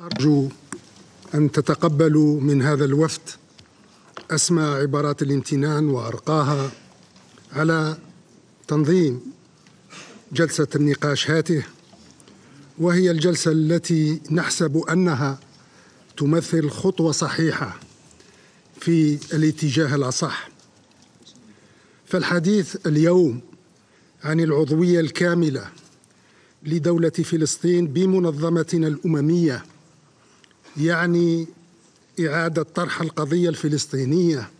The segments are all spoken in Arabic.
أرجو أن تتقبلوا من هذا الوفد أسمى عبارات الامتنان وأرقاها على تنظيم جلسة النقاش هاته وهي الجلسة التي نحسب أنها تمثل خطوة صحيحة في الاتجاه الأصح فالحديث اليوم عن العضوية الكاملة لدولة فلسطين بمنظمتنا الأممية يعني إعادة طرح القضية الفلسطينية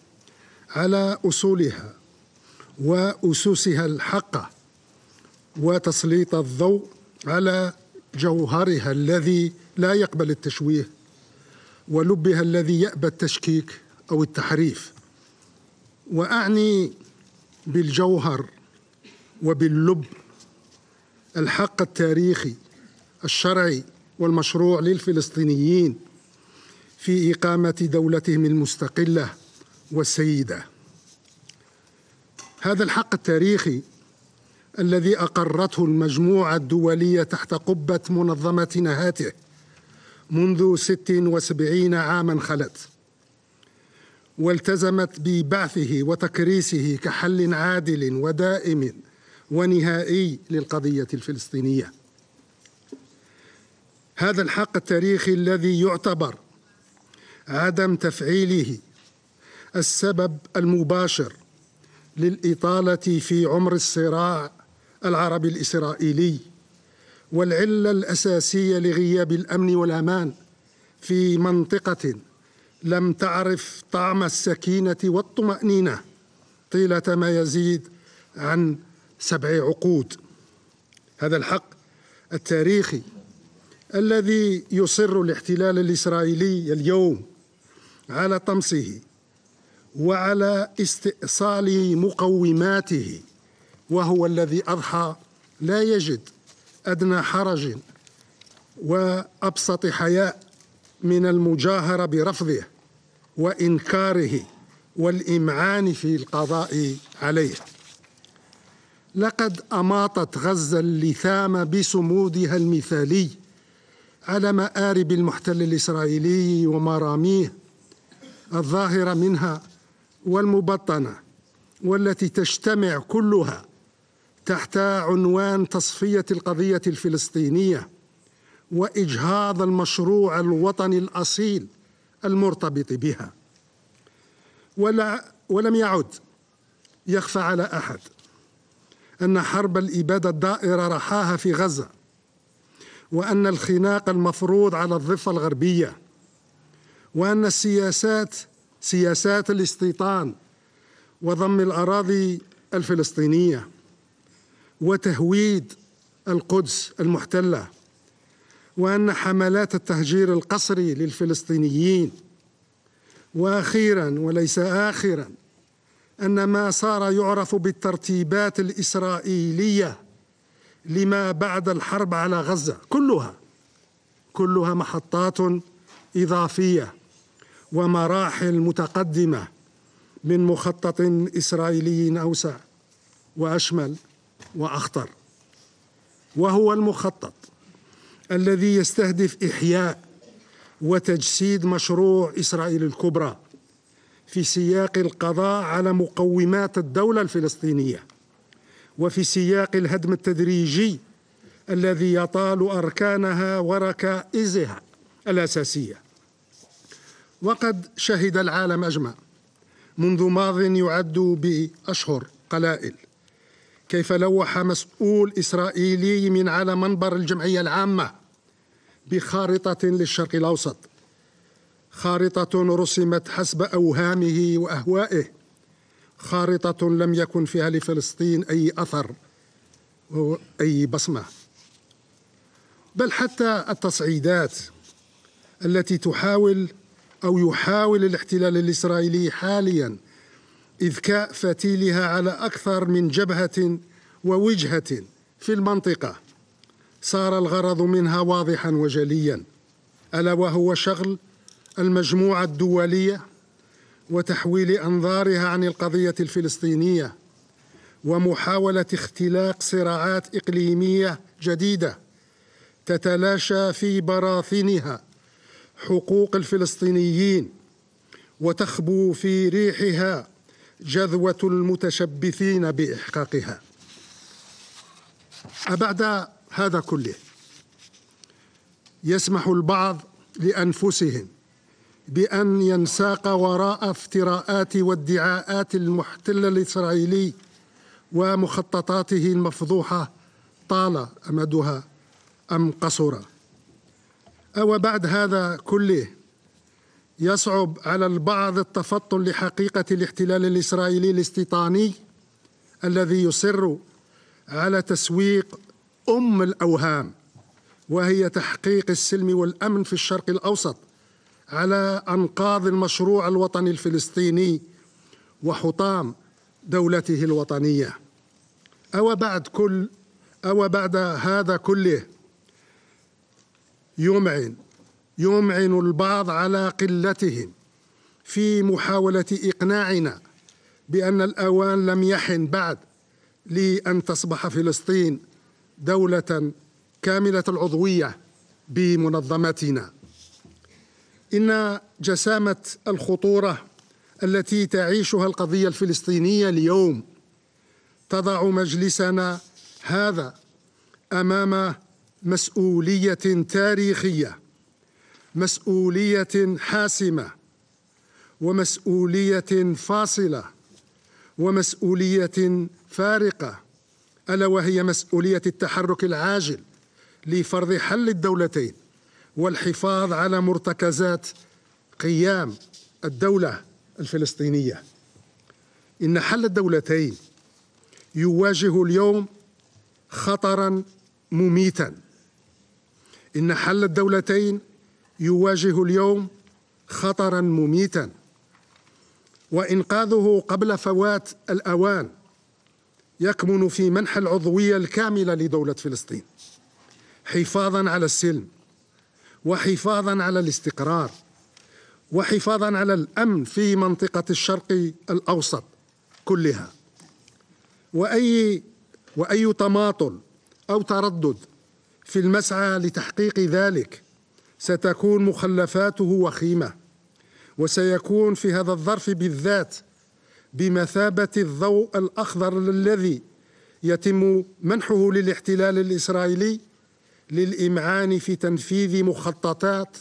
على أصولها وأسسها الحقة وتسليط الضوء على جوهرها الذي لا يقبل التشويه ولبها الذي يأبى التشكيك أو التحريف وأعني بالجوهر وباللب الحق التاريخي الشرعي والمشروع للفلسطينيين في إقامة دولتهم المستقلة والسيدة هذا الحق التاريخي الذي أقرته المجموعة الدولية تحت قبة منظمة نهاته منذ 76 عاما خلت والتزمت ببعثه وتكريسه كحل عادل ودائم ونهائي للقضية الفلسطينية هذا الحق التاريخي الذي يعتبر عدم تفعيله السبب المباشر للإطالة في عمر الصراع العربي الإسرائيلي والعلة الأساسية لغياب الأمن والأمان في منطقة لم تعرف طعم السكينة والطمأنينة طيلة ما يزيد عن سبع عقود هذا الحق التاريخي الذي يصر الاحتلال الإسرائيلي اليوم على طمسه وعلى استئصال مقوماته وهو الذي اضحى لا يجد ادنى حرج وابسط حياء من المجاهره برفضه وانكاره والامعان في القضاء عليه لقد اماطت غزه اللثام بصمودها المثالي على مارب المحتل الاسرائيلي ومراميه الظاهرة منها والمبطنة والتي تجتمع كلها تحت عنوان تصفية القضية الفلسطينية وإجهاض المشروع الوطني الأصيل المرتبط بها ولا ولم يعد يخفى على أحد أن حرب الإبادة الدائرة رحاها في غزة وأن الخناق المفروض على الضفة الغربية وأن السياسات سياسات الاستيطان وضم الأراضي الفلسطينية وتهويد القدس المحتلة وأن حملات التهجير القسري للفلسطينيين وأخيرا وليس آخرا أن ما صار يعرف بالترتيبات الإسرائيلية لما بعد الحرب على غزة كلها كلها محطات إضافية ومراحل متقدمه من مخطط اسرائيلي اوسع واشمل واخطر وهو المخطط الذي يستهدف احياء وتجسيد مشروع اسرائيل الكبرى في سياق القضاء على مقومات الدوله الفلسطينيه وفي سياق الهدم التدريجي الذي يطال اركانها وركائزها الاساسيه وقد شهد العالم اجمع منذ ماض يعد باشهر قلائل كيف لوح مسؤول اسرائيلي من على منبر الجمعيه العامه بخارطه للشرق الاوسط خارطه رسمت حسب اوهامه واهوائه خارطه لم يكن فيها لفلسطين اي اثر اي بصمه بل حتى التصعيدات التي تحاول أو يحاول الاحتلال الإسرائيلي حاليا إذكاء فتيلها على أكثر من جبهة ووجهة في المنطقة صار الغرض منها واضحا وجليا ألا وهو شغل المجموعة الدولية وتحويل أنظارها عن القضية الفلسطينية ومحاولة اختلاق صراعات إقليمية جديدة تتلاشى في براثنها حقوق الفلسطينيين وتخبو في ريحها جذوه المتشبثين باحقاقها أبعد هذا كله يسمح البعض لأنفسهم بأن ينساق وراء افتراءات وادعاءات المحتل الإسرائيلي ومخططاته المفضوحة طال أمدها أم قصر أو بعد هذا كله يصعب على البعض التفطن لحقيقة الاحتلال الإسرائيلي الاستيطاني الذي يصر على تسويق أم الأوهام وهي تحقيق السلم والأمن في الشرق الأوسط على أنقاض المشروع الوطني الفلسطيني وحطام دولته الوطنية أو بعد كل أو بعد هذا كله يمعن يمعن البعض على قلتهم في محاولة إقناعنا بأن الأوان لم يحن بعد لأن تصبح فلسطين دولة كاملة العضوية بمنظمتنا إن جسامة الخطورة التي تعيشها القضية الفلسطينية اليوم تضع مجلسنا هذا أمام مسؤوليه تاريخيه مسؤوليه حاسمه ومسؤوليه فاصله ومسؤوليه فارقه الا وهي مسؤوليه التحرك العاجل لفرض حل الدولتين والحفاظ على مرتكزات قيام الدوله الفلسطينيه ان حل الدولتين يواجه اليوم خطرا مميتا إن حل الدولتين يواجه اليوم خطرا مميتا وإنقاذه قبل فوات الأوان يكمن في منح العضوية الكاملة لدولة فلسطين حفاظا على السلم وحفاظا على الاستقرار وحفاظا على الأمن في منطقة الشرق الأوسط كلها وأي وأي تماطل أو تردد في المسعى لتحقيق ذلك ستكون مخلفاته وخيمه وسيكون في هذا الظرف بالذات بمثابه الضوء الاخضر الذي يتم منحه للاحتلال الاسرائيلي للامعان في تنفيذ مخططات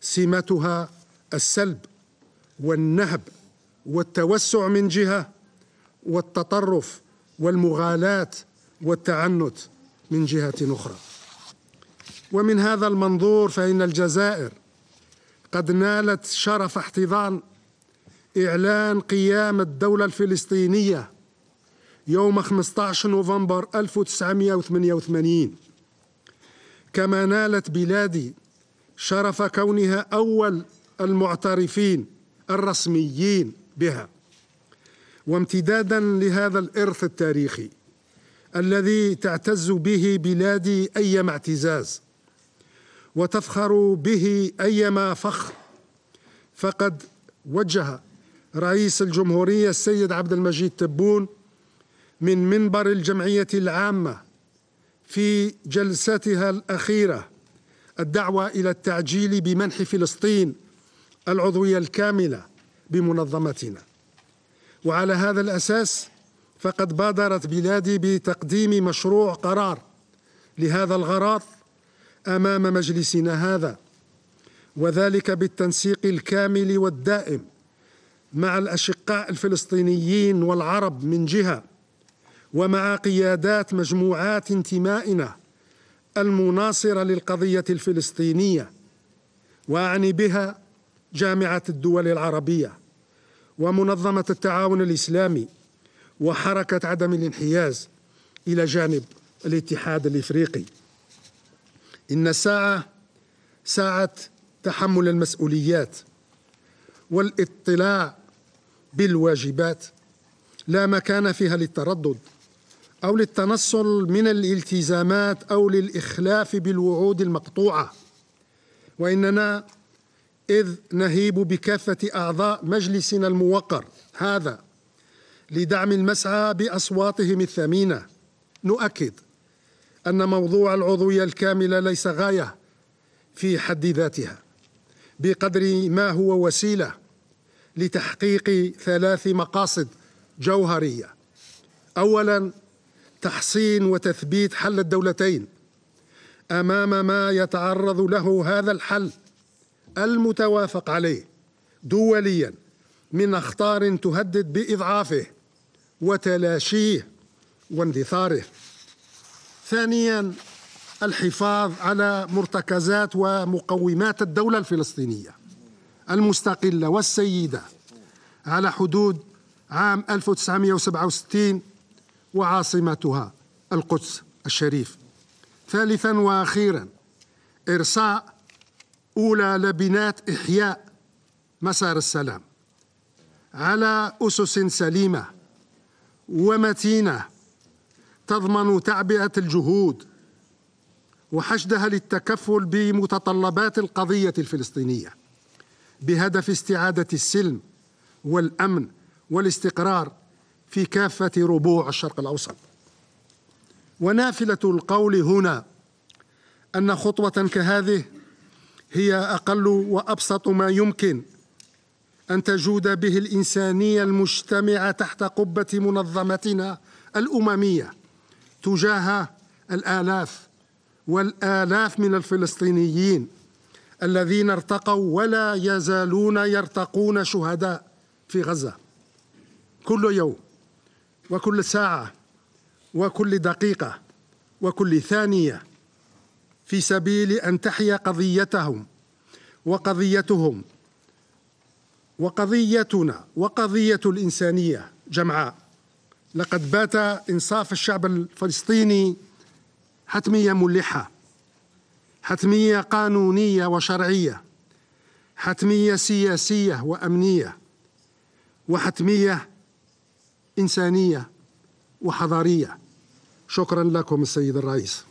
سمتها السلب والنهب والتوسع من جهه والتطرف والمغالاه والتعنت من جهه اخرى ومن هذا المنظور فإن الجزائر قد نالت شرف احتضان إعلان قيام الدولة الفلسطينية يوم 15 نوفمبر 1988 كما نالت بلادي شرف كونها أول المعترفين الرسميين بها وامتدادا لهذا الإرث التاريخي الذي تعتز به بلادي أيما اعتزاز وتفخر به ايما فخر فقد وجه رئيس الجمهوريه السيد عبد المجيد تبون من منبر الجمعيه العامه في جلستها الاخيره الدعوه الى التعجيل بمنح فلسطين العضويه الكامله بمنظمتنا وعلى هذا الاساس فقد بادرت بلادي بتقديم مشروع قرار لهذا الغرض امام مجلسنا هذا وذلك بالتنسيق الكامل والدائم مع الاشقاء الفلسطينيين والعرب من جهه ومع قيادات مجموعات انتمائنا المناصره للقضيه الفلسطينيه واعني بها جامعه الدول العربيه ومنظمه التعاون الاسلامي وحركه عدم الانحياز الى جانب الاتحاد الافريقي إن الساعة ساعة تحمل المسؤوليات والاطلاع بالواجبات لا مكان فيها للتردد أو للتنصل من الالتزامات أو للإخلاف بالوعود المقطوعة وإننا إذ نهيب بكافة أعضاء مجلسنا الموقر هذا لدعم المسعى بأصواتهم الثمينة نؤكد أن موضوع العضوية الكاملة ليس غاية في حد ذاتها بقدر ما هو وسيلة لتحقيق ثلاث مقاصد جوهرية أولا تحصين وتثبيت حل الدولتين أمام ما يتعرض له هذا الحل المتوافق عليه دوليا من أخطار تهدد بإضعافه وتلاشيه واندثاره ثانيا الحفاظ على مرتكزات ومقومات الدولة الفلسطينية المستقلة والسيدة على حدود عام 1967 وعاصمتها القدس الشريف ثالثا واخيرا ارساء اولى لبنات احياء مسار السلام على اسس سليمه ومتينه تضمن تعبئة الجهود وحشدها للتكفل بمتطلبات القضية الفلسطينية بهدف استعادة السلم والأمن والاستقرار في كافة ربوع الشرق الأوسط ونافلة القول هنا أن خطوة كهذه هي أقل وأبسط ما يمكن أن تجود به الإنسانية المجتمعة تحت قبة منظمتنا الأممية تجاه الآلاف والآلاف من الفلسطينيين الذين ارتقوا ولا يزالون يرتقون شهداء في غزة كل يوم وكل ساعة وكل دقيقة وكل ثانية في سبيل أن تحيا قضيتهم وقضيتهم وقضيتنا وقضية الإنسانية جمعاء لقد بات إنصاف الشعب الفلسطيني حتمية ملحة حتمية قانونية وشرعية حتمية سياسية وأمنية وحتمية إنسانية وحضارية شكرا لكم السيد الرئيس